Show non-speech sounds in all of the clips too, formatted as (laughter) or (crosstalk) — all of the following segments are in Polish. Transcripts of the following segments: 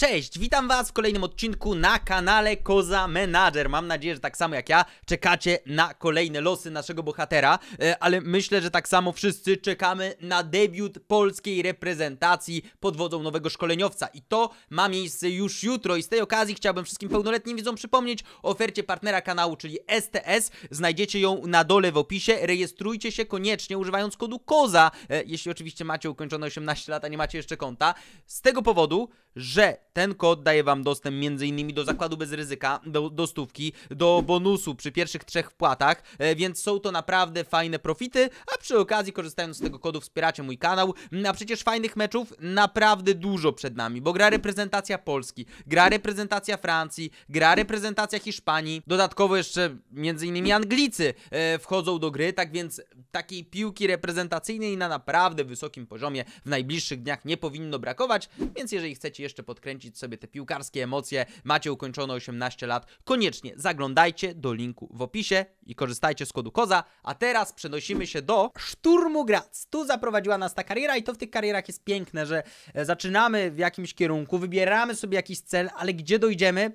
Cześć, witam Was w kolejnym odcinku na kanale Koza Manager. Mam nadzieję, że tak samo jak ja czekacie na kolejne losy naszego bohatera, e, ale myślę, że tak samo wszyscy czekamy na debiut polskiej reprezentacji pod wodzą nowego szkoleniowca. I to ma miejsce już jutro i z tej okazji chciałbym wszystkim pełnoletnim widzom przypomnieć o ofercie partnera kanału, czyli STS. Znajdziecie ją na dole w opisie. Rejestrujcie się koniecznie używając kodu KOZA, e, jeśli oczywiście macie ukończone 18 lat, a nie macie jeszcze konta. Z tego powodu, że ten kod daje wam dostęp m.in. do zakładu bez ryzyka, do, do stówki, do bonusu przy pierwszych trzech wpłatach, e, więc są to naprawdę fajne profity, a przy okazji korzystając z tego kodu wspieracie mój kanał, mm, a przecież fajnych meczów naprawdę dużo przed nami, bo gra reprezentacja Polski, gra reprezentacja Francji, gra reprezentacja Hiszpanii, dodatkowo jeszcze m.in. Anglicy e, wchodzą do gry, tak więc takiej piłki reprezentacyjnej na naprawdę wysokim poziomie w najbliższych dniach nie powinno brakować, więc jeżeli chcecie jeszcze podkręcić podkręcić sobie te piłkarskie emocje, macie ukończone 18 lat, koniecznie zaglądajcie do linku w opisie i korzystajcie z kodu KOZA, a teraz przenosimy się do Szturmu Graz. Tu zaprowadziła nas ta kariera i to w tych karierach jest piękne, że e, zaczynamy w jakimś kierunku, wybieramy sobie jakiś cel, ale gdzie dojdziemy?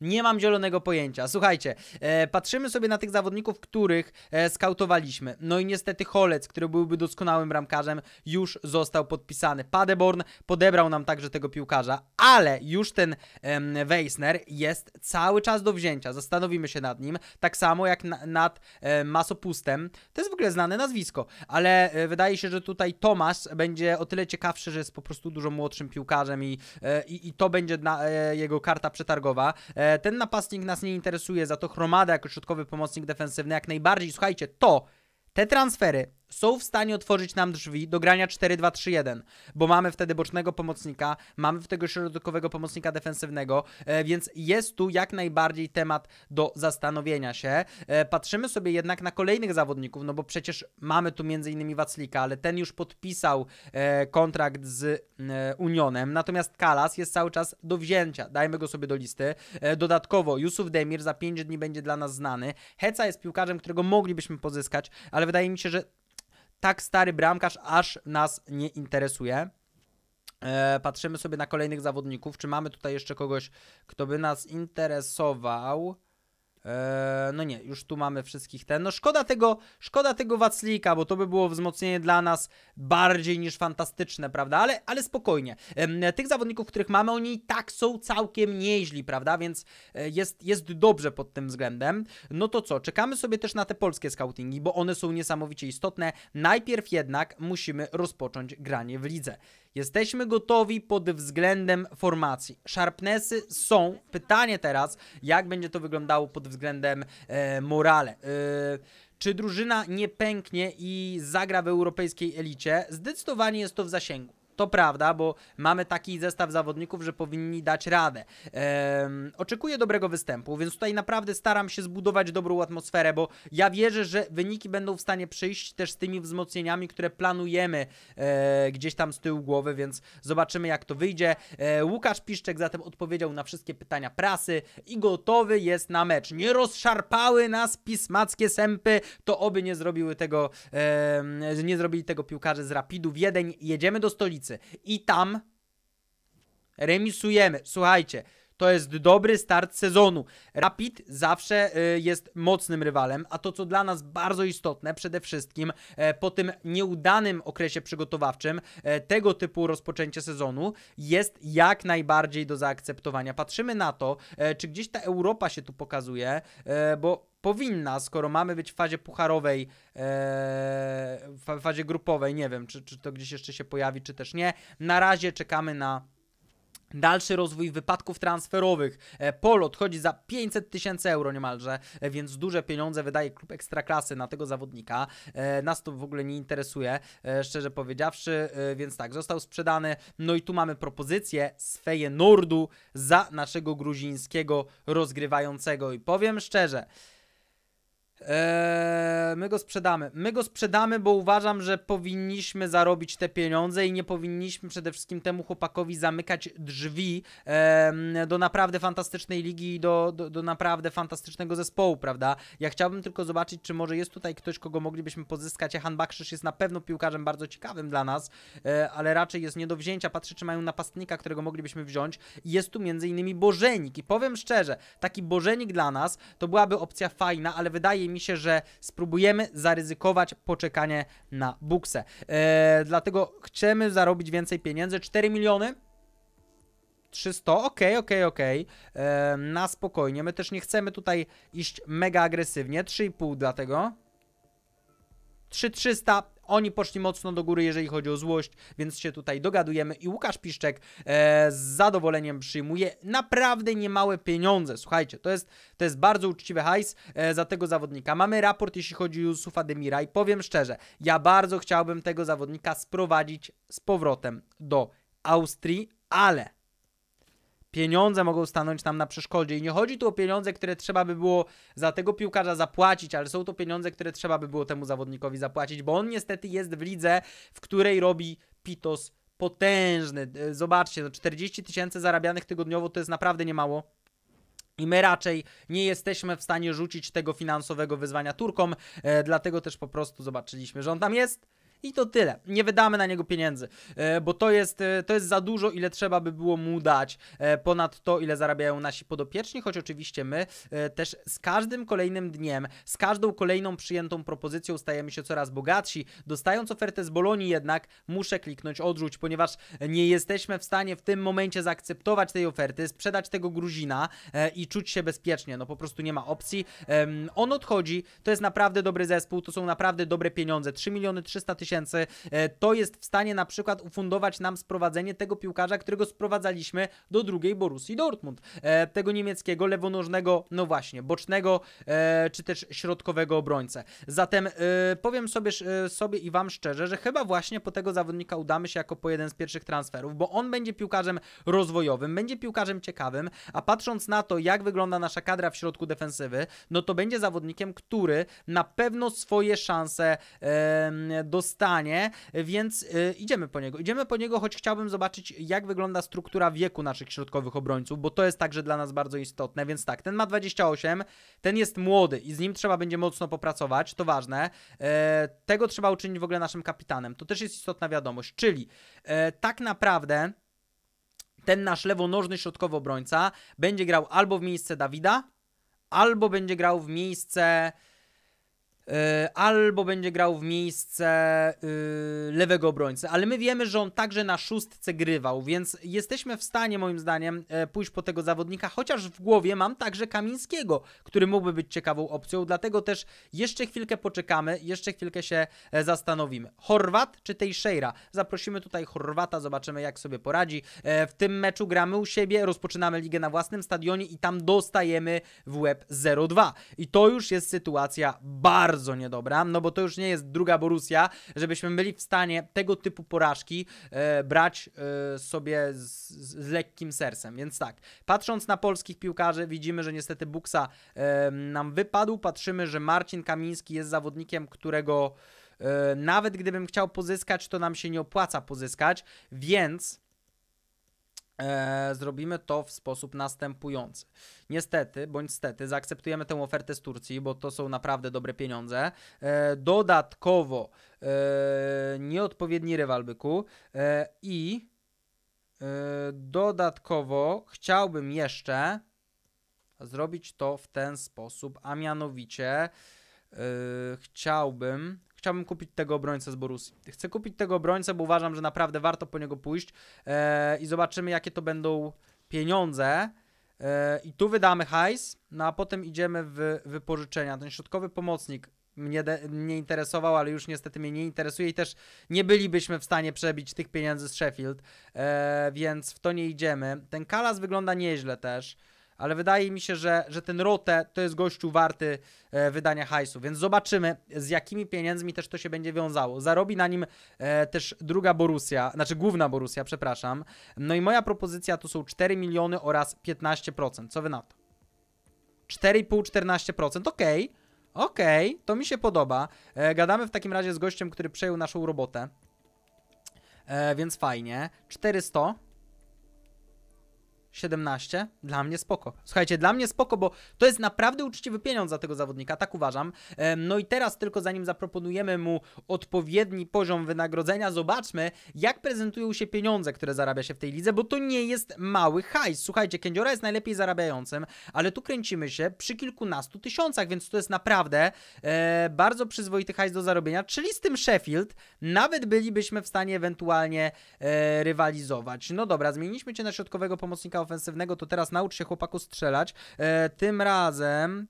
Nie mam zielonego pojęcia. Słuchajcie, e, patrzymy sobie na tych zawodników, których e, skautowaliśmy. No i niestety Holec, który byłby doskonałym bramkarzem, już został podpisany. Padeborn podebrał nam także tego piłkarza, ale już ten e, Weissner jest cały czas do wzięcia. Zastanowimy się nad nim, tak samo jak na, nad e, Masopustem. To jest w ogóle znane nazwisko, ale e, wydaje się, że tutaj Tomasz będzie o tyle ciekawszy, że jest po prostu dużo młodszym piłkarzem i, e, i, i to będzie na, e, jego karta przetargowa. E, E, ten napastnik nas nie interesuje, za to Chromada jako środkowy pomocnik defensywny jak najbardziej. Słuchajcie, to te transfery są w stanie otworzyć nam drzwi do grania 4-2-3-1, bo mamy wtedy bocznego pomocnika, mamy w tego środkowego pomocnika defensywnego, e, więc jest tu jak najbardziej temat do zastanowienia się. E, patrzymy sobie jednak na kolejnych zawodników, no bo przecież mamy tu m.in. Waclika, ale ten już podpisał e, kontrakt z Unionem, natomiast Kalas jest cały czas do wzięcia, dajmy go sobie do listy. Dodatkowo Jusuf Demir za 5 dni będzie dla nas znany. Heca jest piłkarzem, którego moglibyśmy pozyskać, ale wydaje mi się, że tak stary bramkarz aż nas nie interesuje. E, patrzymy sobie na kolejnych zawodników. Czy mamy tutaj jeszcze kogoś, kto by nas interesował? Eee, no nie, już tu mamy wszystkich ten. No szkoda tego, szkoda tego Waclika, bo to by było wzmocnienie dla nas bardziej niż fantastyczne, prawda? Ale, ale spokojnie. tych zawodników, których mamy, oni i tak są całkiem nieźli, prawda? Więc e, jest, jest dobrze pod tym względem. No to co, czekamy sobie też na te polskie scoutingi, bo one są niesamowicie istotne. Najpierw jednak musimy rozpocząć granie w lidze. Jesteśmy gotowi pod względem formacji. Sharpnessy są. Pytanie teraz, jak będzie to wyglądało pod względem e, morale. E, czy drużyna nie pęknie i zagra w europejskiej elicie? Zdecydowanie jest to w zasięgu. To prawda, bo mamy taki zestaw zawodników, że powinni dać radę. Ehm, oczekuję dobrego występu, więc tutaj naprawdę staram się zbudować dobrą atmosferę, bo ja wierzę, że wyniki będą w stanie przyjść też z tymi wzmocnieniami, które planujemy e, gdzieś tam z tyłu głowy, więc zobaczymy jak to wyjdzie. E, Łukasz Piszczek zatem odpowiedział na wszystkie pytania prasy i gotowy jest na mecz. Nie rozszarpały nas pismackie sępy, to oby nie zrobiły tego, e, nie zrobili tego piłkarze z Rapidu. Wiedeń, jedziemy do stolicy. I tam remisujemy. Słuchajcie, to jest dobry start sezonu. Rapid zawsze y, jest mocnym rywalem, a to co dla nas bardzo istotne, przede wszystkim e, po tym nieudanym okresie przygotowawczym e, tego typu rozpoczęcie sezonu jest jak najbardziej do zaakceptowania. Patrzymy na to, e, czy gdzieś ta Europa się tu pokazuje, bo powinna, skoro mamy być w fazie pucharowej, e, w fazie grupowej, nie wiem, czy, czy to gdzieś jeszcze się pojawi, czy też nie. Na razie czekamy na Dalszy rozwój wypadków transferowych. E, Polo odchodzi za 500 tysięcy euro niemalże, e, więc duże pieniądze wydaje klub ekstraklasy na tego zawodnika. E, nas to w ogóle nie interesuje, szczerze powiedziawszy, więc tak, został sprzedany. No i tu mamy propozycję z Nordu za naszego gruzińskiego rozgrywającego. I powiem szczerze, Eee, my go sprzedamy. My go sprzedamy, bo uważam, że powinniśmy zarobić te pieniądze i nie powinniśmy przede wszystkim temu chłopakowi zamykać drzwi eee, do naprawdę fantastycznej ligi i do, do, do, naprawdę fantastycznego zespołu, prawda? Ja chciałbym tylko zobaczyć, czy może jest tutaj ktoś, kogo moglibyśmy pozyskać. Jan Bakrzysz jest na pewno piłkarzem bardzo ciekawym dla nas, eee, ale raczej jest nie do wzięcia. Patrzę, czy mają napastnika, którego moglibyśmy wziąć. Jest tu między innymi Bożenik i powiem szczerze, taki Bożenik dla nas to byłaby opcja fajna, ale wydaje mi mi się, że spróbujemy zaryzykować poczekanie na buksę. E, dlatego chcemy zarobić więcej pieniędzy. 4 miliony 300, ok, ok, ok, na spokojnie. My też nie chcemy tutaj iść mega agresywnie. 3,5 dlatego. 3300, oni poszli mocno do góry, jeżeli chodzi o złość, więc się tutaj dogadujemy i Łukasz Piszczek e, z zadowoleniem przyjmuje naprawdę niemałe pieniądze. Słuchajcie, to jest, to jest bardzo uczciwy hajs e, za tego zawodnika. Mamy raport, jeśli chodzi o Yusufa Demira i powiem szczerze, ja bardzo chciałbym tego zawodnika sprowadzić z powrotem do Austrii, ale pieniądze mogą stanąć nam na przeszkodzie. I nie chodzi tu o pieniądze, które trzeba by było za tego piłkarza zapłacić, ale są to pieniądze, które trzeba by było temu zawodnikowi zapłacić, bo on niestety jest w lidze, w której robi pitos potężny. E, zobaczcie, no 40 tysięcy zarabianych tygodniowo to jest naprawdę niemało. I my raczej nie jesteśmy w stanie rzucić tego finansowego wyzwania Turkom, e, dlatego też po prostu zobaczyliśmy, że on tam jest i to tyle. Nie wydamy na niego pieniędzy, e, bo to jest, e, to jest za dużo, ile trzeba by było mu dać e, ponad to, ile zarabiają nasi podopieczni, choć oczywiście my też z każdym kolejnym dniem, z każdą kolejną przyjętą propozycją stajemy się coraz bogatsi. Dostając ofertę z Bolonii jednak muszę kliknąć odrzuć, ponieważ nie jesteśmy w stanie w tym momencie zaakceptować tej oferty, sprzedać tego Gruzina i czuć się bezpiecznie. No po prostu nie ma opcji. On odchodzi, to jest naprawdę dobry zespół, to są naprawdę dobre pieniądze. 3 miliony 300 tysięcy tysięcy, e, to jest w stanie na przykład ufundować nam sprowadzenie tego piłkarza, którego sprowadzaliśmy do drugiej Borussii Dortmund. E, tego niemieckiego lewonożnego, no właśnie, bocznego e, czy też środkowego obrońcę. Zatem powiem sobie, sobie i Wam szczerze, że chyba właśnie po tego zawodnika udamy się jako po jeden z pierwszych transferów, bo on będzie piłkarzem rozwojowym, będzie piłkarzem ciekawym, a patrząc na to, jak wygląda nasza kadra w środku defensywy, no to będzie zawodnikiem, który na pewno swoje szanse e, dostanie stanie, więc y, idziemy po niego. Idziemy po niego, choć chciałbym zobaczyć, jak wygląda struktura wieku naszych środkowych obrońców, bo to jest także dla nas bardzo istotne. Więc tak, ten ma 28, ten jest młody i z nim trzeba będzie mocno popracować, to ważne. E, tego trzeba uczynić w ogóle naszym kapitanem. To też jest istotna wiadomość, czyli e, tak naprawdę ten nasz lewonożny środkowy obrońca będzie grał albo w miejsce Dawida, albo będzie grał w miejsce E, albo będzie grał w miejsce y, lewego obrońcy, ale my wiemy, że on także na szóstce grywał, więc jesteśmy w stanie moim zdaniem e, pójść po tego zawodnika, chociaż w głowie mam także Kamińskiego, który mógłby być ciekawą opcją, dlatego też jeszcze chwilkę poczekamy, jeszcze chwilkę się e, zastanowimy. Chorwat czy Teixeira? Zaprosimy tutaj Chorwata, zobaczymy jak sobie poradzi. W tym meczu gramy u siebie, rozpoczynamy ligę na własnym stadionie i tam dostajemy w łeb 0-2 i to już jest sytuacja bardzo bardzo niedobra, no bo to już nie jest druga Borusja, żebyśmy byli w stanie tego typu porażki e, brać e, sobie z, z, lekkim sercem. Więc tak, patrząc na polskich piłkarzy, widzimy, że niestety Buksa e, nam wypadł, patrzymy, że Marcin Kamiński jest zawodnikiem, którego e, nawet gdybym chciał pozyskać, to nam się nie opłaca pozyskać, więc E, zrobimy to w sposób następujący. Niestety, bądź stety, zaakceptujemy tę ofertę z Turcji, bo to są naprawdę dobre pieniądze. E, dodatkowo e, nieodpowiedni rywal byku e, i e, dodatkowo chciałbym jeszcze zrobić to w ten sposób, a mianowicie chciałbym chciałbym kupić tego obrońcę z Borusi. Chcę kupić tego obrońcę, bo uważam, że naprawdę warto po niego pójść e, i zobaczymy, jakie to będą pieniądze. E, I tu wydamy hajs, no a potem idziemy w wypożyczenia. Ten środkowy pomocnik mnie, de, interesował, ale już niestety mnie nie interesuje i też nie bylibyśmy w stanie przebić tych pieniędzy z Sheffield, e, więc w to nie idziemy. Ten Kalas wygląda nieźle też ale wydaje mi się, że, że ten Rote to jest gościu warty e, wydania hajsu, więc zobaczymy z jakimi pieniędzmi też to się będzie wiązało. Zarobi na nim e, też druga Borussia, znaczy główna Borussia, przepraszam. No i moja propozycja to są 4 miliony oraz 15%. Co wy na to? 4,5-14%, okej. Okay. Okej, okay, to mi się podoba. E, gadamy w takim razie z gościem, który przejął naszą robotę. E, więc fajnie. 400. 17, dla mnie spoko. Słuchajcie, dla mnie spoko, bo to jest naprawdę uczciwy pieniądz za tego zawodnika, tak uważam. No i teraz tylko zanim zaproponujemy mu odpowiedni poziom wynagrodzenia, zobaczmy jak prezentują się pieniądze, które zarabia się w tej lidze, bo to nie jest mały hajs. Słuchajcie, Kędziora jest najlepiej zarabiającym, ale tu kręcimy się przy kilkunastu tysiącach, więc to jest naprawdę e, bardzo przyzwoity hajs do zarobienia, czyli z tym Sheffield nawet bylibyśmy w stanie ewentualnie e, rywalizować. No dobra, zmieniliśmy cię na środkowego pomocnika ofensywnego, to teraz naucz się chłopaku strzelać. E, tym razem...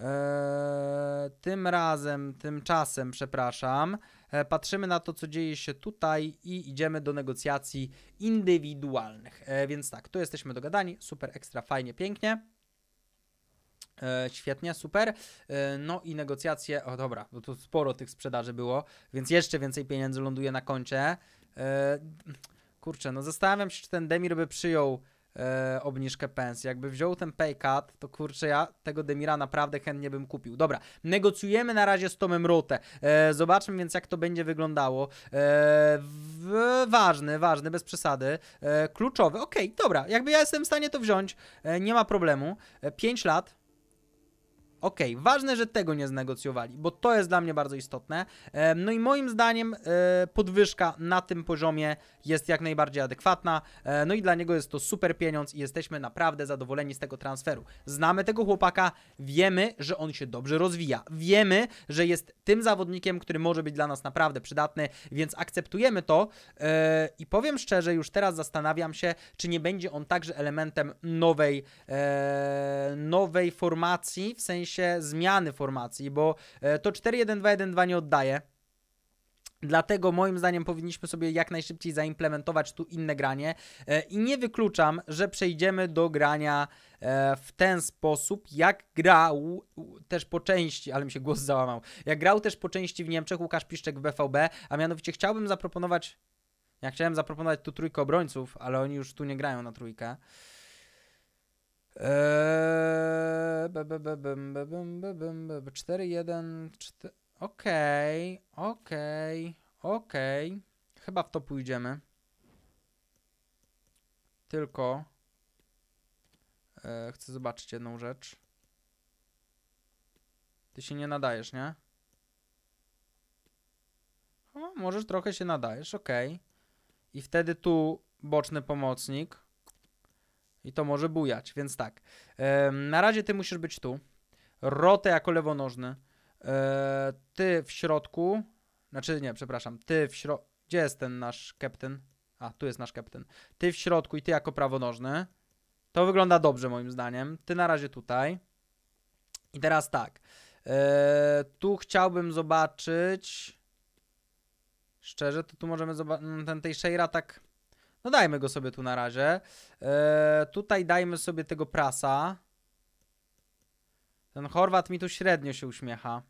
E, tym razem, tymczasem, przepraszam, e, patrzymy na to, co dzieje się tutaj i idziemy do negocjacji indywidualnych. E, więc tak, tu jesteśmy dogadani, super, ekstra, fajnie, pięknie. E, świetnie, super. E, no i negocjacje. O dobra, bo tu sporo tych sprzedaży było, więc jeszcze więcej pieniędzy ląduje na koncie. E, kurczę, no zastanawiam się, czy ten Demir by przyjął E, obniżkę pensji. Jakby wziął ten pay cut, to kurczę, ja tego Demira naprawdę chętnie bym kupił. Dobra, negocjujemy na razie z Tomem Rotę. E, zobaczmy więc, jak to będzie wyglądało. E, w, ważny, ważny, bez przesady. E, kluczowy, okej, okay, dobra. Jakby ja jestem w stanie to wziąć, e, nie ma problemu. E, 5 lat. Okej, okay. ważne, że tego nie znegocjowali, bo to jest dla mnie bardzo istotne. E, no i moim zdaniem e, podwyżka na tym poziomie jest jak najbardziej adekwatna. E, no i dla niego jest to super pieniądz i jesteśmy naprawdę zadowoleni z tego transferu. Znamy tego chłopaka, wiemy, że on się dobrze rozwija. Wiemy, że jest tym zawodnikiem, który może być dla nas naprawdę przydatny, więc akceptujemy to. I powiem szczerze, już teraz zastanawiam się, czy nie będzie on także elementem nowej, nowej formacji, w sensie się zmiany formacji, bo e, to 4-1-2-1-2 nie oddaje. Dlatego moim zdaniem powinniśmy sobie jak najszybciej zaimplementować tu inne granie e, i nie wykluczam, że przejdziemy do grania e, w ten sposób, jak grał też po części, ale mi się głos załamał, jak grał też po części w Niemczech Łukasz Piszczek w BVB, a mianowicie chciałbym zaproponować, ja chciałem zaproponować tu trójkę obrońców, ale oni już tu nie grają na trójkę. Eee, 4-1. Okej, okej, okej. Chyba w to pójdziemy. Tylko e, chcę zobaczyć jedną rzecz. Ty się nie nadajesz, nie? O, możesz trochę się nadajesz, okej. Okay. I wtedy tu boczny pomocnik. I to może bujać, więc tak. Na razie ty musisz być tu. Rotę jako lewonożny. E, ty w środku. Znaczy nie, przepraszam. Ty w środku. Gdzie jest ten nasz captain? A, tu jest nasz captain. Ty w środku i ty jako prawonożny. To wygląda dobrze moim zdaniem. Ty na razie tutaj. I teraz tak. E, tu chciałbym zobaczyć. Szczerze, to tu możemy zobaczyć. Mm, ten tej Sheira tak. No dajmy go sobie tu na razie. E, tutaj dajmy sobie tego prasa. Ten Chorwat mi tu średnio się uśmiecha.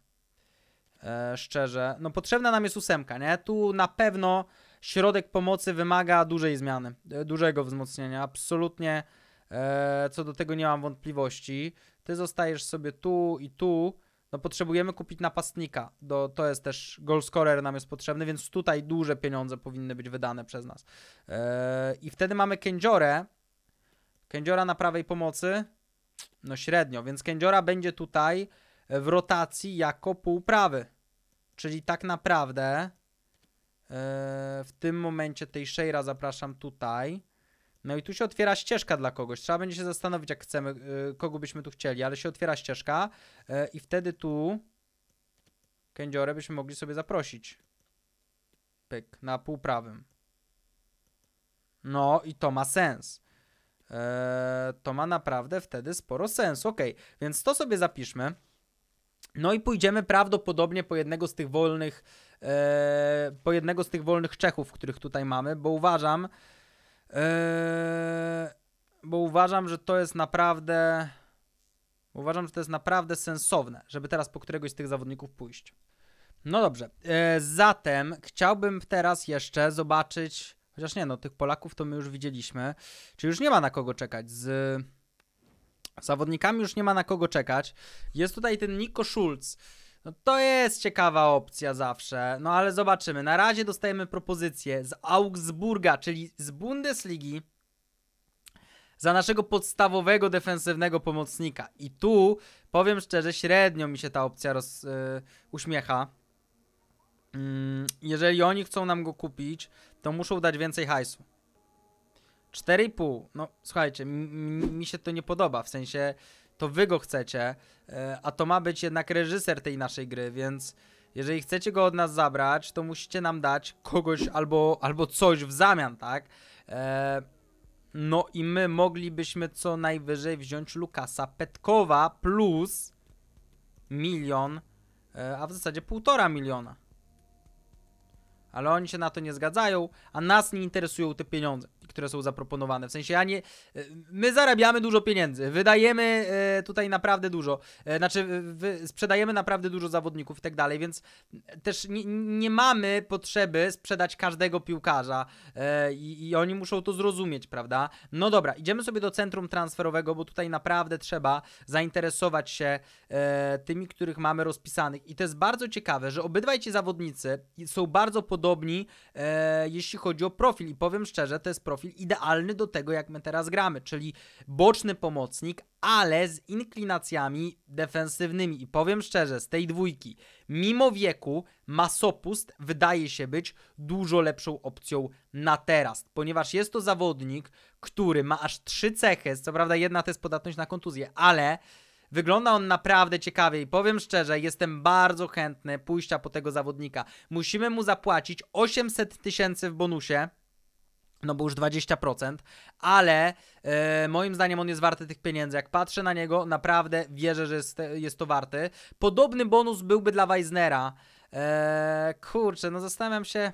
E, szczerze. No potrzebna nam jest ósemka, nie? Tu na pewno środek pomocy wymaga dużej zmiany. E, dużego wzmocnienia. Absolutnie co do tego nie mam wątpliwości. Ty zostajesz sobie tu i tu no potrzebujemy kupić napastnika. Do, to jest też goalscorer nam jest potrzebny, więc tutaj duże pieniądze powinny być wydane przez nas. Yy, I wtedy mamy Kędziorę. Kędziora na prawej pomocy, no średnio, więc Kędziora będzie tutaj w rotacji jako półprawy. Czyli tak naprawdę yy, w tym momencie tej Sheira zapraszam tutaj. No i tu się otwiera ścieżka dla kogoś. Trzeba będzie się zastanowić, jak chcemy, y, kogo byśmy tu chcieli, ale się otwiera ścieżka y, i wtedy tu kędziorę byśmy mogli sobie zaprosić. Pyk, na prawym No i to ma sens. Eee, to ma naprawdę wtedy sporo sensu. Ok, więc to sobie zapiszmy. No i pójdziemy prawdopodobnie po jednego z tych wolnych, eee, po jednego z tych wolnych Czechów, których tutaj mamy, bo uważam, Eee, bo uważam, że to jest naprawdę. Uważam, że to jest naprawdę sensowne, żeby teraz po któregoś z tych zawodników pójść. No dobrze. Eee, zatem chciałbym teraz jeszcze zobaczyć. Chociaż nie, no tych Polaków to my już widzieliśmy. Czy już nie ma na kogo czekać? Z zawodnikami już nie ma na kogo czekać. Jest tutaj ten Nico Schulz. No to jest ciekawa opcja zawsze, no ale zobaczymy. Na razie dostajemy propozycję z Augsburga, czyli z Bundesligi, za naszego podstawowego defensywnego pomocnika. I tu, powiem szczerze, średnio mi się ta opcja roz, yy, uśmiecha. Mm, jeżeli oni chcą nam go kupić, to muszą dać więcej hajsu. 4,5. No, słuchajcie, mi się to nie podoba, w sensie to wy go chcecie, e, a to ma być jednak reżyser tej naszej gry, więc jeżeli chcecie go od nas zabrać, to musicie nam dać kogoś albo, albo coś w zamian, tak? E, no i my moglibyśmy co najwyżej wziąć Lukasa Petkowa plus milion, e, a w zasadzie półtora miliona. Ale oni się na to nie zgadzają, a nas nie interesują te pieniądze które są zaproponowane. W sensie ja nie. E, my zarabiamy dużo pieniędzy, wydajemy e, tutaj naprawdę dużo, e, znaczy sprzedajemy naprawdę dużo zawodników i tak dalej, więc też nie, nie mamy potrzeby sprzedać każdego piłkarza i, i oni muszą to zrozumieć, prawda? No dobra, idziemy sobie do centrum transferowego, bo tutaj naprawdę trzeba zainteresować się tymi, których mamy rozpisanych. I to jest bardzo ciekawe, że obydwaj ci zawodnicy są bardzo podobni, jeśli chodzi o profil. I powiem szczerze, to jest profil profil idealny do tego, jak my teraz gramy, czyli boczny pomocnik, ale z inklinacjami defensywnymi. I powiem szczerze, z tej dwójki, mimo wieku, Masopust wydaje się być dużo lepszą opcją na teraz, ponieważ jest to zawodnik, który ma aż trzy cechy, co prawda jedna to jest podatność na kontuzję, ale... Wygląda on naprawdę ciekawie i powiem szczerze, jestem bardzo chętny pójścia po tego zawodnika. Musimy mu zapłacić 800 tysięcy w bonusie, no bo już 20%, ale e, moim zdaniem on jest warty tych pieniędzy. Jak patrzę na niego, naprawdę wierzę, że jest, jest to warty. Podobny bonus byłby dla Weisnera. E, kurczę, no zastanawiam się...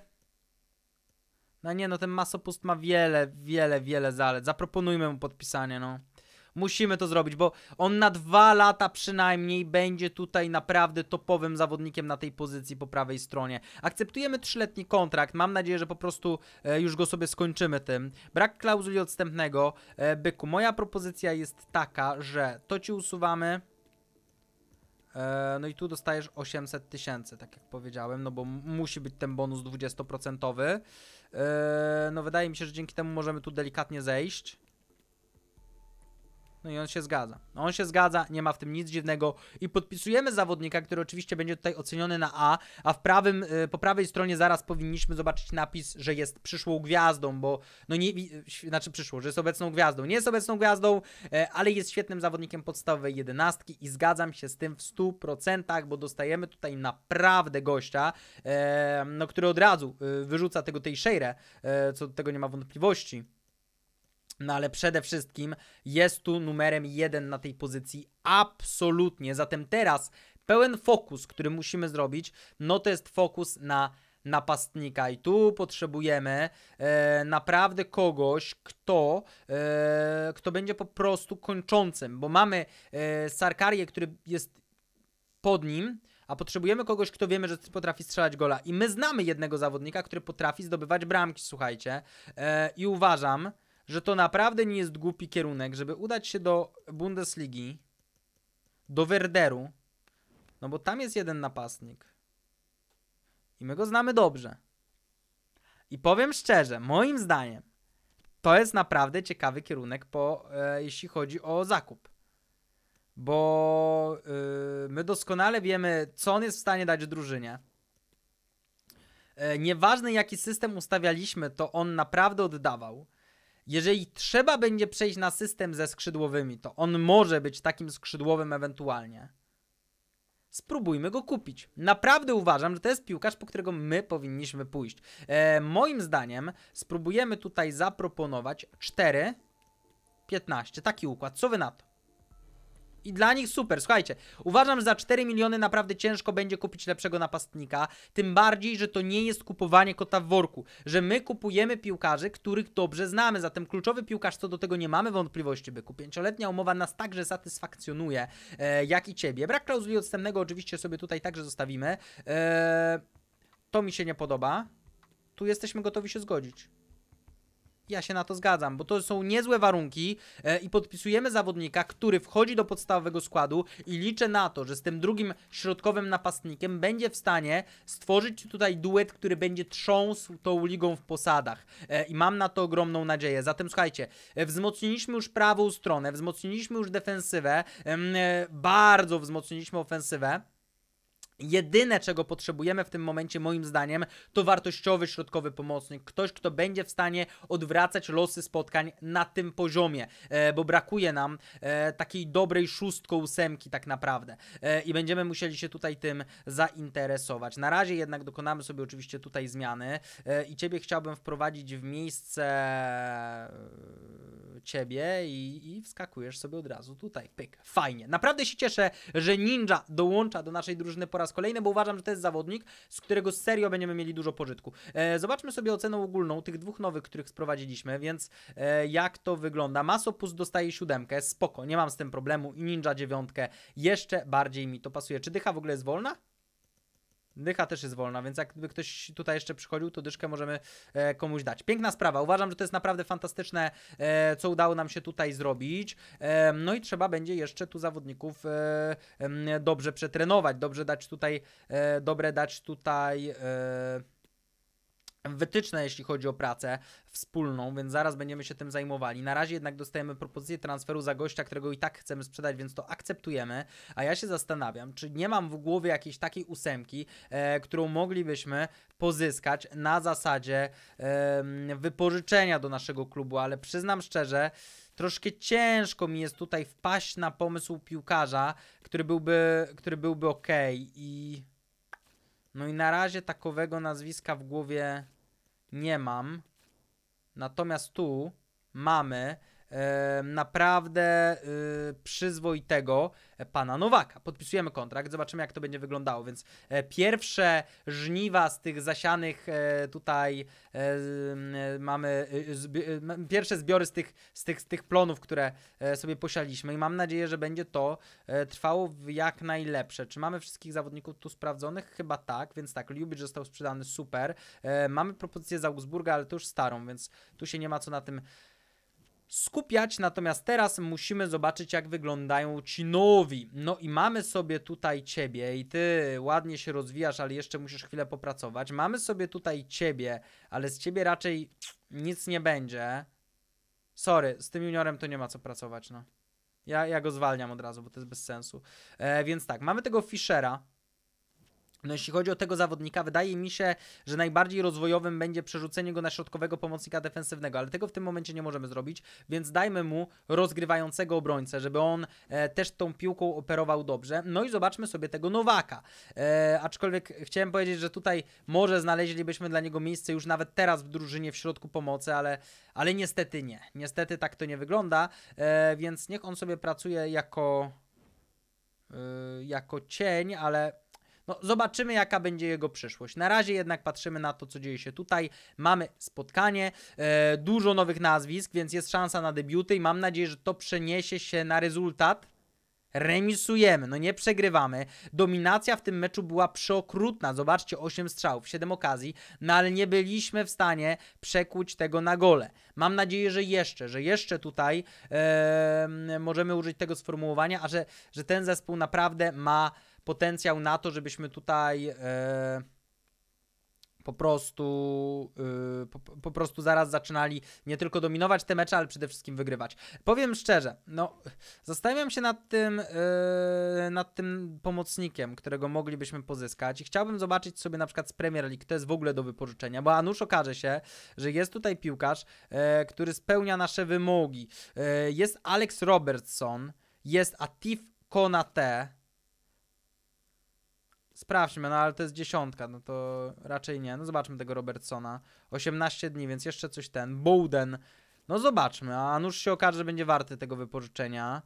No nie, no ten masopust ma wiele, wiele, wiele zalet. Zaproponujmy mu podpisanie, no. Musimy to zrobić, bo on na dwa lata przynajmniej będzie tutaj naprawdę topowym zawodnikiem na tej pozycji po prawej stronie. Akceptujemy trzyletni kontrakt. Mam nadzieję, że po prostu e, już go sobie skończymy tym. Brak klauzuli odstępnego. E, byku, moja propozycja jest taka, że to ci usuwamy. E, no i tu dostajesz 800 tysięcy, tak jak powiedziałem, no bo musi być ten bonus 20%. No wydaje mi się, że dzięki temu możemy tu delikatnie zejść. No i on się zgadza. On się zgadza, nie ma w tym nic dziwnego i podpisujemy zawodnika, który oczywiście będzie tutaj oceniony na A, a w prawym, y, po prawej stronie zaraz powinniśmy zobaczyć napis, że jest przyszłą gwiazdą, bo no nie, znaczy przyszło, że jest obecną gwiazdą. Nie jest obecną gwiazdą, e, ale jest świetnym zawodnikiem podstawowej jedenastki i zgadzam się z tym w 100%, bo dostajemy tutaj naprawdę gościa, e, no który od razu y, wyrzuca tego tej Sheirę, e, co do tego nie ma wątpliwości. No ale przede wszystkim jest tu numerem jeden na tej pozycji absolutnie. Zatem teraz pełen fokus, który musimy zrobić, no to jest fokus na napastnika i tu potrzebujemy e, naprawdę kogoś, kto, e, kto będzie po prostu kończącym, bo mamy e, Sarkarię, który jest pod nim, a potrzebujemy kogoś, kto wiemy, że potrafi strzelać gola. I my znamy jednego zawodnika, który potrafi zdobywać bramki, słuchajcie. E, I uważam, że to naprawdę nie jest głupi kierunek, żeby udać się do Bundesligi, do Werderu, no bo tam jest jeden napastnik. I my go znamy dobrze. I powiem szczerze, moim zdaniem, to jest naprawdę ciekawy kierunek, po, e, jeśli chodzi o zakup. Bo e, my doskonale wiemy, co on jest w stanie dać drużynie. E, nieważne, jaki system ustawialiśmy, to on naprawdę oddawał. Jeżeli trzeba będzie przejść na system ze skrzydłowymi, to on może być takim skrzydłowym ewentualnie. Spróbujmy go kupić. Naprawdę uważam, że to jest piłkarz, po którego my powinniśmy pójść. E, moim zdaniem spróbujemy tutaj zaproponować 4, 15. Taki układ. Co wy na to? I dla nich super, słuchajcie, uważam, że za 4 miliony naprawdę ciężko będzie kupić lepszego napastnika, tym bardziej, że to nie jest kupowanie kota w worku, że my kupujemy piłkarzy, których dobrze znamy, zatem kluczowy piłkarz, co do tego nie mamy wątpliwości, byku, pięcioletnia umowa nas także satysfakcjonuje, e, jak i Ciebie. Brak klauzuli odstępnego oczywiście sobie tutaj także zostawimy, e, to mi się nie podoba, tu jesteśmy gotowi się zgodzić. Ja się na to zgadzam, bo to są niezłe warunki e, i podpisujemy zawodnika, który wchodzi do podstawowego składu i liczę na to, że z tym drugim środkowym napastnikiem będzie w stanie stworzyć tutaj duet, który będzie trząsł tą ligą w posadach e, i mam na to ogromną nadzieję. Zatem słuchajcie, e, wzmocniliśmy już prawą stronę, wzmocniliśmy już defensywę, e, bardzo wzmocniliśmy ofensywę. Jedyne, czego potrzebujemy w tym momencie, moim zdaniem, to wartościowy środkowy pomocnik. Ktoś, kto będzie w stanie odwracać losy spotkań na tym poziomie, e, bo brakuje nam e, takiej dobrej szóstko ósemki tak naprawdę e, i będziemy musieli się tutaj tym zainteresować. Na razie jednak dokonamy sobie oczywiście tutaj zmiany i Ciebie chciałbym wprowadzić w miejsce Ciebie i, i wskakujesz sobie od razu tutaj, pyk, fajnie. Naprawdę się cieszę, że Ninja dołącza do naszej drużyny po raz raz kolejny, bo uważam, że to jest zawodnik, z którego serio będziemy mieli dużo pożytku. E, zobaczmy sobie ocenę ogólną tych dwóch nowych, których sprowadziliśmy, więc e, jak to wygląda? Masopus dostaje siódemkę, spoko, nie mam z tym problemu i Ninja dziewiątkę, jeszcze bardziej mi to pasuje. Czy dycha w ogóle jest wolna? Dycha też jest wolna, więc jakby ktoś tutaj jeszcze przychodził, to dyszkę możemy e, komuś dać. Piękna sprawa. Uważam, że to jest naprawdę fantastyczne, e, co udało nam się tutaj zrobić. E, no i trzeba będzie jeszcze tu zawodników e, dobrze przetrenować, dobrze dać tutaj, e, dobre dać tutaj e, wytyczne, jeśli chodzi o pracę wspólną, więc zaraz będziemy się tym zajmowali. Na razie jednak dostajemy propozycję transferu za gościa, którego i tak chcemy sprzedać, więc to akceptujemy, a ja się zastanawiam, czy nie mam w głowie jakiejś takiej ósemki, e, którą moglibyśmy pozyskać na zasadzie e, wypożyczenia do naszego klubu, ale przyznam szczerze, troszkę ciężko mi jest tutaj wpaść na pomysł piłkarza, który byłby, który byłby ok i no i na razie takowego nazwiska w głowie nie mam. Natomiast tu mamy naprawdę y, przyzwoitego pana Nowaka. Podpisujemy kontrakt, zobaczymy jak to będzie wyglądało. Więc e, pierwsze żniwa z tych zasianych e, tutaj e, mamy, pierwsze zbiory z tych, z tych, z tych plonów, które sobie posialiśmy i mam nadzieję, że będzie to trwało w jak najlepsze. Czy mamy wszystkich zawodników tu sprawdzonych? Chyba tak, więc tak, Ljubicz został sprzedany, super. Mamy propozycję z Augsburga, ale to już starą, więc tu się nie ma co na tym skupiać, natomiast teraz musimy zobaczyć, jak wyglądają ci nowi. No i mamy sobie tutaj ciebie i ty ładnie się rozwijasz, ale jeszcze musisz chwilę popracować. Mamy sobie tutaj ciebie, ale z ciebie raczej nic nie będzie. Sorry, z tym juniorem to nie ma co pracować, no. Ja, ja go zwalniam od razu, bo to jest bez sensu. E, więc tak, mamy tego Fischera, no jeśli chodzi o tego zawodnika, wydaje mi się, że najbardziej rozwojowym będzie przerzucenie go na środkowego pomocnika defensywnego, ale tego w tym momencie nie możemy zrobić, więc dajmy mu rozgrywającego obrońcę, żeby on e, też tą piłką operował dobrze. No i zobaczmy sobie tego Nowaka. E, aczkolwiek chciałem powiedzieć, że tutaj może znaleźlibyśmy dla niego miejsce już nawet teraz w drużynie w środku pomocy, ale, ale niestety nie. Niestety tak to nie wygląda, e, więc niech on sobie pracuje jako e, jako cień, ale no, zobaczymy, jaka będzie jego przyszłość. Na razie jednak patrzymy na to, co dzieje się tutaj. Mamy spotkanie, e, dużo nowych nazwisk, więc jest szansa na debiuty i mam nadzieję, że to przeniesie się na rezultat. Remisujemy, no nie przegrywamy. Dominacja w tym meczu była przeokrutna. Zobaczcie, 8 strzałów, 7 okazji, no ale nie byliśmy w stanie przekuć tego na gole. Mam nadzieję, że jeszcze, że jeszcze tutaj e, możemy użyć tego sformułowania, a że, że ten zespół naprawdę ma potencjał na to, żebyśmy tutaj e, po prostu e, po, po, prostu zaraz zaczynali nie tylko dominować te mecze, ale przede wszystkim wygrywać. Powiem szczerze, no zastanawiam się nad tym e, nad tym pomocnikiem, którego moglibyśmy pozyskać i chciałbym zobaczyć sobie na przykład z Premier League, kto jest w ogóle do wypożyczenia, bo Anusz okaże się, że jest tutaj piłkarz, e, który spełnia nasze wymogi. E, jest Alex Robertson, jest Atif Konate, Sprawdźmy, no ale to jest dziesiątka, no to raczej nie. No zobaczmy tego Robertsona. 18 dni, więc jeszcze coś ten. Bowden. No zobaczmy, a nuż się okaże, że będzie warty tego wypożyczenia.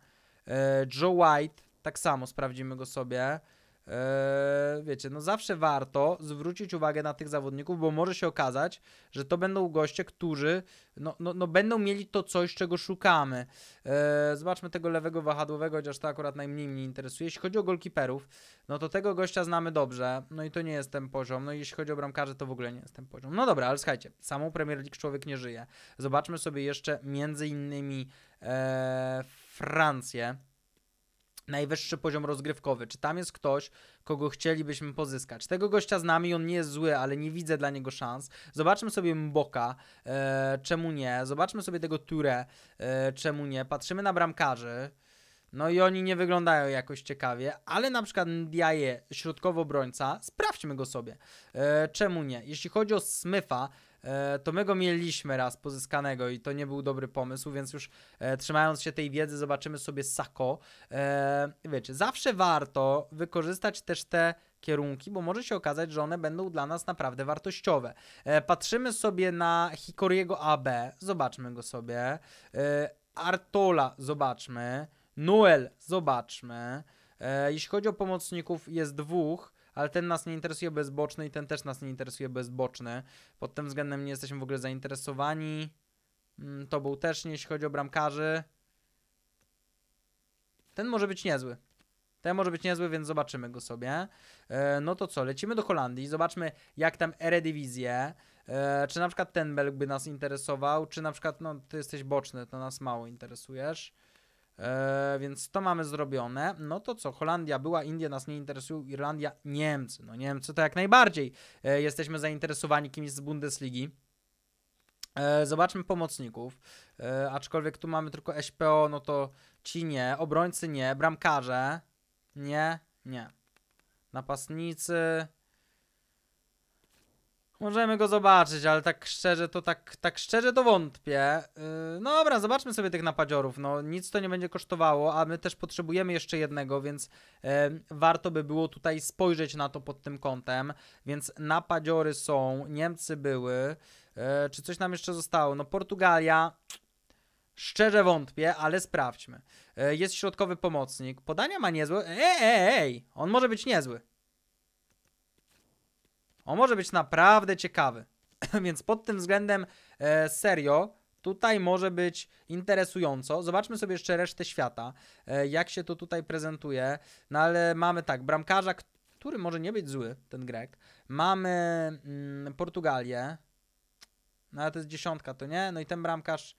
E, Joe White, tak samo sprawdzimy go sobie. Eee, wiecie, no zawsze warto zwrócić uwagę na tych zawodników, bo może się okazać, że to będą goście, którzy no, no, no będą mieli to coś, czego szukamy. Eee, zobaczmy tego lewego wahadłowego, chociaż to akurat najmniej mnie interesuje. Jeśli chodzi o golkiperów, no to tego gościa znamy dobrze, no i to nie jest ten poziom. No i jeśli chodzi o bramkarzy, to w ogóle nie jest ten poziom. No dobra, ale słuchajcie, samą Premier League człowiek nie żyje. Zobaczmy sobie jeszcze między innymi eee, Francję najwyższy poziom rozgrywkowy, czy tam jest ktoś, kogo chcielibyśmy pozyskać. Tego gościa znamy i on nie jest zły, ale nie widzę dla niego szans. Zobaczmy sobie Mboka, e, czemu nie, zobaczmy sobie tego Ture, e, czemu nie, patrzymy na bramkarzy, no i oni nie wyglądają jakoś ciekawie, ale na przykład Ndiaye, środkowo obrońca, sprawdźmy go sobie. E, czemu nie? Jeśli chodzi o Smyfa, E, to my go mieliśmy raz pozyskanego i to nie był dobry pomysł, więc już e, trzymając się tej wiedzy zobaczymy sobie Sako. E, wiecie, zawsze warto wykorzystać też te kierunki, bo może się okazać, że one będą dla nas naprawdę wartościowe. patrzymy sobie na Hikoriego AB, zobaczmy go sobie. Artola, zobaczmy. Noel, zobaczmy. E, jeśli chodzi o pomocników, jest dwóch ale ten nas nie interesuje bezboczny i ten też nas nie interesuje bezboczny. Pod tym względem nie jesteśmy w ogóle zainteresowani. Mm, to był też, jeśli chodzi o bramkarzy. Ten może być niezły. Ten może być niezły, więc zobaczymy go sobie. E, no to co, lecimy do Holandii, zobaczmy jak tam Eredivisie. E, czy na przykład ten Belg by nas interesował, czy na przykład, no ty jesteś boczny, to nas mało interesujesz. E, więc to mamy zrobione. No to co, Holandia była, Indie nas nie interesują, Irlandia, Niemcy. No Niemcy to jak najbardziej e, jesteśmy zainteresowani kimś z Bundesligi. E, zobaczmy pomocników, e, aczkolwiek tu mamy tylko SPO, no to ci nie, obrońcy nie, bramkarze nie, nie. Napastnicy Możemy go zobaczyć, ale tak szczerze to tak, tak szczerze to wątpię. Yy, no dobra, zobaczmy sobie tych napadziorów. No nic to nie będzie kosztowało, a my też potrzebujemy jeszcze jednego, więc yy, warto by było tutaj spojrzeć na to pod tym kątem. Więc napadziory są, Niemcy były. Yy, czy coś nam jeszcze zostało? No Portugalia. Szczerze wątpię, ale sprawdźmy. Yy, jest środkowy pomocnik. Podania ma niezłe. Ej, ej, ej! On może być niezły. On może być naprawdę ciekawy. (laughs) Więc pod tym względem e, serio tutaj może być interesująco. Zobaczmy sobie jeszcze resztę świata, e, jak się to tutaj prezentuje. No ale mamy tak, bramkarza, który może nie być zły, ten Grek. Mamy mm, Portugalię. No ale to jest dziesiątka, to nie? No i ten bramkarz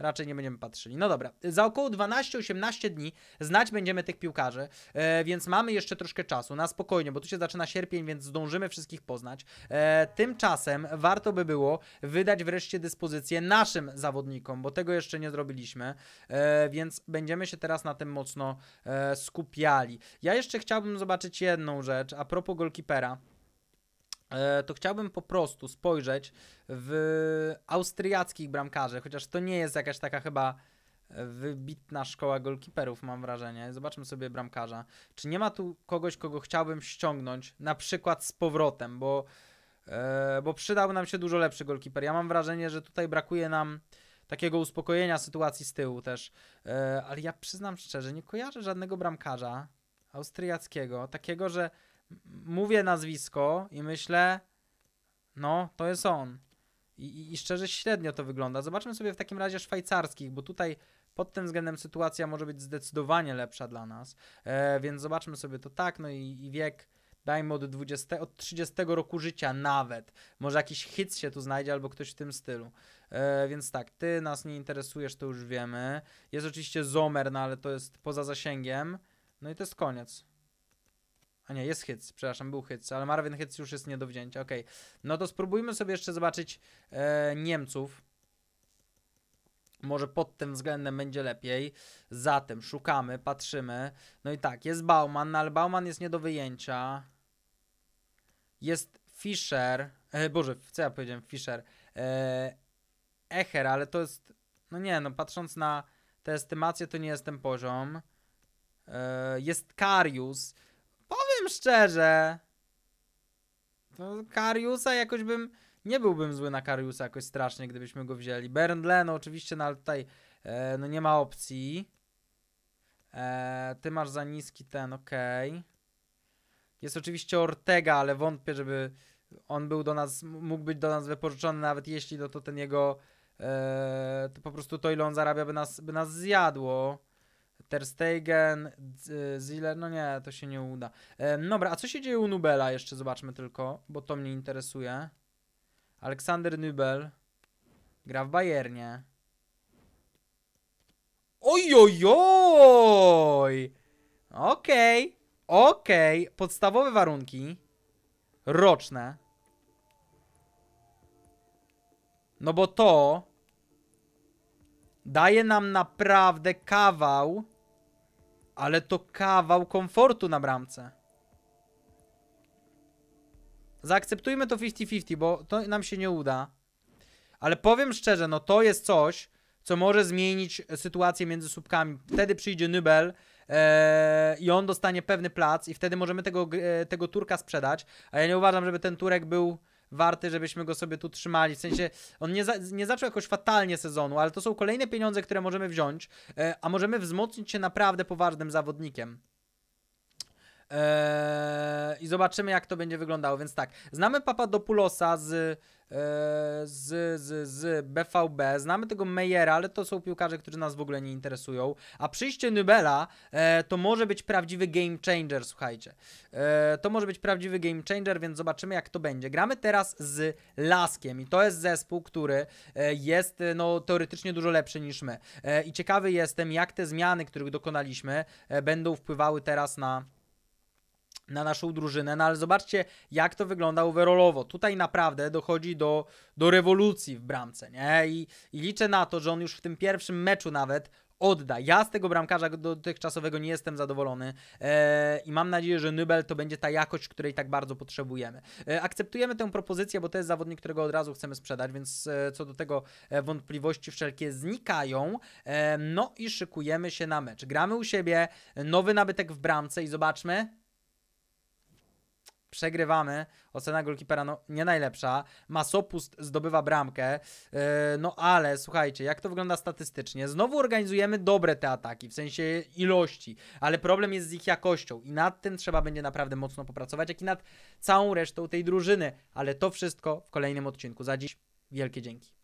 raczej nie będziemy patrzyli. No dobra, za około 12-18 dni znać będziemy tych piłkarzy, e, więc mamy jeszcze troszkę czasu, na spokojnie, bo tu się zaczyna sierpień, więc zdążymy wszystkich poznać. E, tymczasem warto by było wydać wreszcie dyspozycję naszym zawodnikom, bo tego jeszcze nie zrobiliśmy, e, więc będziemy się teraz na tym mocno e, skupiali. Ja jeszcze chciałbym zobaczyć jedną rzecz, a propos golkipera. E, to chciałbym po prostu spojrzeć w austriackich bramkarzy, chociaż to nie jest jakaś taka chyba wybitna szkoła golkiperów, mam wrażenie. Zobaczmy sobie bramkarza. Czy nie ma tu kogoś, kogo chciałbym ściągnąć, na przykład z powrotem, bo, e, bo przydałby nam się dużo lepszy golkiper. Ja mam wrażenie, że tutaj brakuje nam takiego uspokojenia sytuacji z tyłu też. E, ale ja przyznam szczerze, nie kojarzę żadnego bramkarza austriackiego, takiego, że mówię nazwisko i myślę, no, to jest on. I, i, I, szczerze średnio to wygląda. Zobaczmy sobie w takim razie szwajcarskich, bo tutaj pod tym względem sytuacja może być zdecydowanie lepsza dla nas. E, więc zobaczmy sobie to tak, no i, i wiek dajmy od, 20, od 30 roku życia nawet. Może jakiś hit się tu znajdzie albo ktoś w tym stylu. E, więc tak, ty nas nie interesujesz, to już wiemy. Jest oczywiście Zomer, no ale to jest poza zasięgiem. No i to jest koniec. A nie, jest hits. przepraszam, był hits, ale Marvin hits już jest nie do wzięcia, okej. Okay. No to spróbujmy sobie jeszcze zobaczyć e, Niemców. Może pod tym względem będzie lepiej. Zatem szukamy, patrzymy. No i tak, jest Bauman, no ale Bauman jest nie do wyjęcia. Jest Fischer. E, Boże, co ja powiedziałem? Fischer. E, Echer, ale to jest... No nie, no patrząc na te estymacje, to nie jest ten poziom. E, jest Karius szczerze, to Kariusa jakoś bym... Nie byłbym zły na Kariusa jakoś strasznie, gdybyśmy go wzięli. Bernd Leno oczywiście, no ale tutaj e, no nie ma opcji. E, ty masz za niski ten, ok. Jest oczywiście Ortega, ale wątpię, żeby on był do nas, mógł być do nas wypożyczony, nawet jeśli, no to ten jego, e, to po prostu to ile on zarabia by nas, by nas zjadło. Ter Stegen, y, Ziller, no nie, to się nie uda. dobra, a co się dzieje u Nubela jeszcze zobaczmy tylko, bo to mnie interesuje. Aleksander Nubel gra w Bayernie. Ojojoj! Okej, okay, okej, okay. podstawowe warunki roczne. No bo to daje nam naprawdę kawał ale to kawał komfortu na bramce. Zaakceptujmy to 50-50, bo to nam się nie uda. Ale powiem szczerze, no to jest coś, co może zmienić sytuację między słupkami. Wtedy przyjdzie Nybel ee, i on dostanie pewny plac i wtedy możemy tego, e, tego Turka sprzedać. A ja nie uważam, żeby ten Turek był warty, żebyśmy go sobie tu trzymali. W sensie on nie, za, nie zaczął jakoś fatalnie sezonu, ale to są kolejne pieniądze, które możemy wziąć, e, a możemy wzmocnić się naprawdę poważnym zawodnikiem. Eee, I zobaczymy, jak to będzie wyglądało. Więc tak, znamy Papadopoulosa z, e, z, z, z BVB, znamy tego Mejera, ale to są piłkarze, którzy nas w ogóle nie interesują. A przyjście Nybela eee, to może być prawdziwy game changer, słuchajcie. Eee, to może być prawdziwy game changer, więc zobaczymy, jak to będzie. Gramy teraz z Laskiem i to jest zespół, który jest e, no, teoretycznie dużo lepszy niż my. I ciekawy jestem, jak te zmiany, których dokonaliśmy, e, będą wpływały teraz na na naszą drużynę, no ale zobaczcie, jak to wygląda overallowo. Tutaj naprawdę dochodzi do, do rewolucji w bramce, nie? I, I liczę na to, że on już w tym pierwszym meczu nawet odda. Ja z tego bramkarza dotychczasowego nie jestem zadowolony e, i mam nadzieję, że Nybel to będzie ta jakość, której tak bardzo potrzebujemy. E, akceptujemy tę propozycję, bo to jest zawodnik, którego od razu chcemy sprzedać, więc e, co do tego e, wątpliwości wszelkie znikają. E, no i szykujemy się na mecz. Gramy u siebie, e, nowy nabytek w bramce i zobaczmy, Przegrywamy. Ocena golkipera no, nie najlepsza. Masopust zdobywa bramkę. Yy, no ale słuchajcie, jak to wygląda statystycznie? Znowu organizujemy dobre te ataki, w sensie ilości, ale problem jest z ich jakością i nad tym trzeba będzie naprawdę mocno popracować, jak i nad całą resztą tej drużyny. Ale to wszystko w kolejnym odcinku. Za dziś wielkie dzięki.